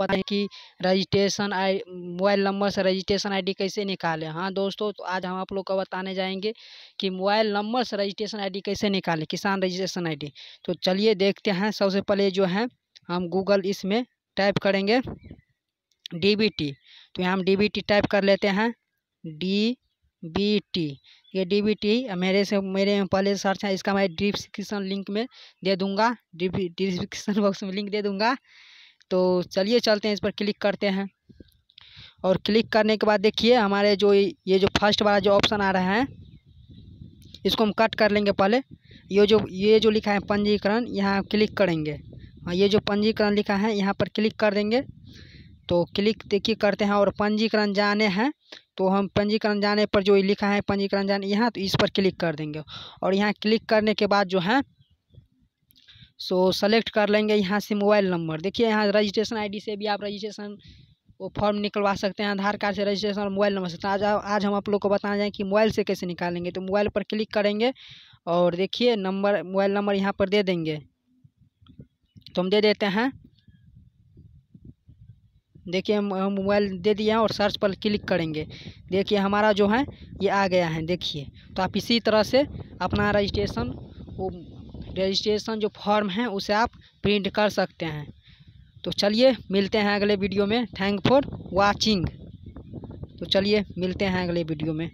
आपको कि registration I mobile number से रजिस्ट्रेशन आईडी कैसे निकालें हाँ दोस्तों तो आज हम आप लोग को बताने जाएंगे कि मोबाइल नंबर से रजिस्ट्रेशन आईडी कैसे निकालें किसान रजिस्ट्रेशन आईडी तो चलिए देखते हैं सबसे पहले जो है हम गूगल इसमें टाइप करेंगे डी तो यहाँ हम डी टाइप कर लेते हैं डी बी टी ये डी बी टी मेरे से मेरे में पहले सर्च है इसका मैं डिस्क्रिप्शन लिंक में दे दूंगा डिस्क्रिप्शन बॉक्स में लिंक दे दूंगा तो चलिए चलते हैं इस पर क्लिक करते हैं और क्लिक करने के बाद देखिए हमारे जो ये जो फर्स्ट वाला जो ऑप्शन आ रहा है इसको हम कट कर लेंगे पहले ये जो ये जो लिखा है पंजीकरण यहाँ क्लिक करेंगे हाँ ये जो पंजीकरण लिखा है यहाँ पर क्लिक कर देंगे तो क्लिक देखिए करते हैं और पंजीकरण जाने हैं तो हम पंजीकरण जाने पर जो लिखा है पंजीकरण जाने यहाँ तो इस पर क्लिक कर देंगे और यहाँ क्लिक करने के बाद जो है सो सेलेक्ट कर लेंगे यहाँ से मोबाइल नंबर देखिए यहाँ रजिस्ट्रेशन आईडी से भी आप रजिस्ट्रेशन वो फॉर्म निकलवा सकते हैं आधार कार्ड से रजिस्ट्रेशन और मोबाइल नंबर से तो आज आज हम आप लोग को बताना जाए कि मोबाइल से कैसे निकालेंगे तो मोबाइल पर क्लिक करेंगे और देखिए नंबर मोबाइल नंबर यहाँ पर दे देंगे तो हम दे देते हैं देखिए हम मोबाइल दे दिया और सर्च पर क्लिक करेंगे देखिए हमारा जो है ये आ गया है देखिए तो आप इसी तरह से अपना रजिस्ट्रेशन वो रजिस्ट्रेशन जो फॉर्म है उसे आप प्रिंट कर सकते हैं तो चलिए मिलते हैं अगले वीडियो में थैंक फॉर वाचिंग तो चलिए मिलते हैं अगले वीडियो में